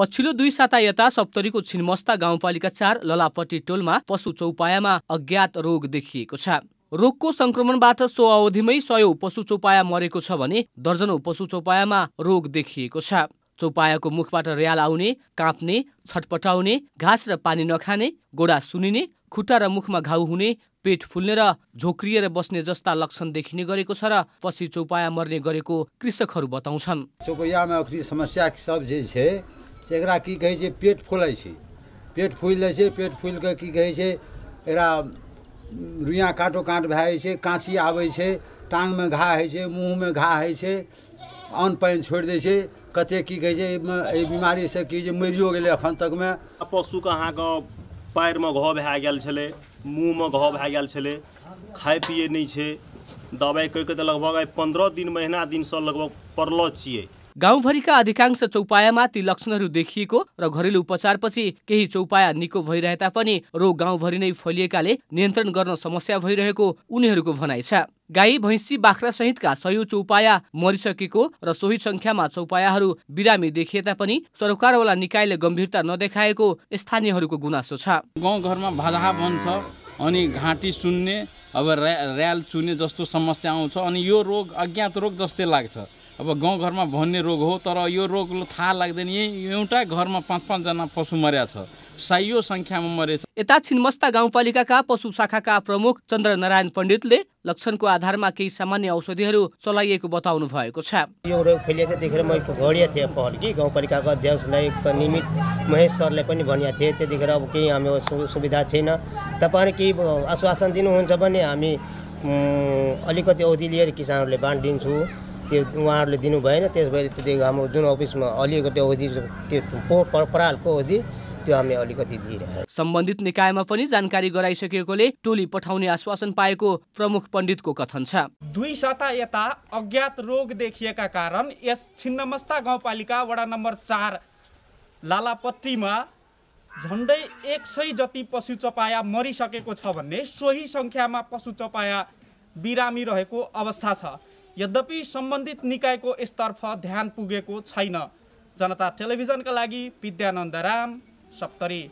पछिल्लो दुई साता यता सप्तरीको छिनमस्ता गाउँपालिका चार ललापट्टी टोलमा पशु चौपायामा अज्ञात रोग देखिएको छ रोगको संक्रमणबाट सो अवधिमै सय पशु चौपाया मरेको छ भने दर्जनौ पशु चौपायामा रोग देखिएको छ चौपायाको मुखबाट र्याल आउने काँप्ने छटपटाउने घाँस र पानी नखाने गोडा सुनिने खुट्टा र मुखमा घाउ हुने पेट फुल्ने र झोक्रिएर बस्ने जस्ता लक्षण देखिने गरेको छ र पछि चौपाया मर्ने गरेको कृषकहरू बताउँछन् चौपायामा समस्या सब जे छ एक एकरा पेट फूलै पेट फूलि जाइ पेट फूलि कऽ की कहै छै एकरा काटो काट भए जाइ छै काँची आबै छै टाङ्गमे घा होइ छै मुँहमे घा होइ अन्न पानि छोड़ि दै छै कतेक की कहै छै एहि बीमारीसँ की जे मरियो गेलै अखन तकमे पशुके अहाँके पाएरमे घाव भए गेल छलै मुँहमे घाव भए गेल छलै खाइ पियै नहि छै दबाइ करिके तऽ लगभग आइ पन्द्रह दिन महीना दिनसँ लगभग पड़लो छियै गाउँभरिका अधिकांश चौपायामा ती लक्षणहरू देखिएको र घरेलु उपचारपछि केही चौपाया निको भइरहे तापनि रोग गाउँभरि नै फैलिएकाले नियन्त्रण गर्न समस्या भइरहेको उनीहरूको भनाइ छ गाई भैँसी बाख्रा सहितका सयौँ चौपाया मरिसकेको र सोही संख्यामा चौपायाहरू बिरामी देखिए तापनि सरकारवाला निकायले गम्भीरता नदेखाएको स्थानीयहरूको गुनासो छ गाउँघरमा भाजा बन्छ अनि घाँटी सुन्ने अब ऱ्याल चुन्ने जस्तो समस्या आउँछ अनि यो रोग अज्ञात रोग जस्तै लाग्छ अब गाउँघरमा भन्ने रोग हो तर यो रोग थाहा लाग्दैन यही एउटा घरमा पाँच पाँचजना पशु मर्या छ साइयो सङ्ख्यामा मरेछ यता छिन्मस्ता गाउँपालिकाका पशु शाखाका प्रमुख चन्द्रनारायण पण्डितले लक्षणको आधारमा केही सामान्य औषधिहरू चलाइएको बताउनु भएको छ यो रोग फैलिएको त्यतिखेर म घडिया थिएँ पहल कि गाउँपालिकाको अध्यक्षलाई निमित महेश सरले पनि भनिएको थिएँ त्यतिखेर अब केही हामी सुविधा छैन तपाईँहरू केही आश्वासन दिनुहुन्छ भने हामी अलिकति औधी लिएर किसानहरूले बाँडिदिन्छु त्यो उहाँहरूले दिनु भएन त्यस भएर त्यो हाम्रो जुन अफिसमा अलिएको त्यो अवधि त्यो परालको अवधि त्यो हामी अलिकति दिइरहेको सम्बन्धित निकायमा पनि जानकारी गराइसकेकोले टोली पठाउने आश्वासन पाएको प्रमुख पण्डितको कथन छ दुई साता यता अज्ञात रोग देखिएका कारण यस छिन्नमस्ता गाउँपालिका वडा नम्बर चार लालापट्टीमा झन्डै एक सय जति पशु चपाया मरिसकेको छ भन्ने सोही सङ्ख्यामा पशु चपाया बिरामी रहेको अवस्था छ यद्यपि सम्बन्धित निकायको यसतर्फ ध्यान पुगेको छैन जनता टेलिभिजनका लागि विद्यानन्द राम सप्तरी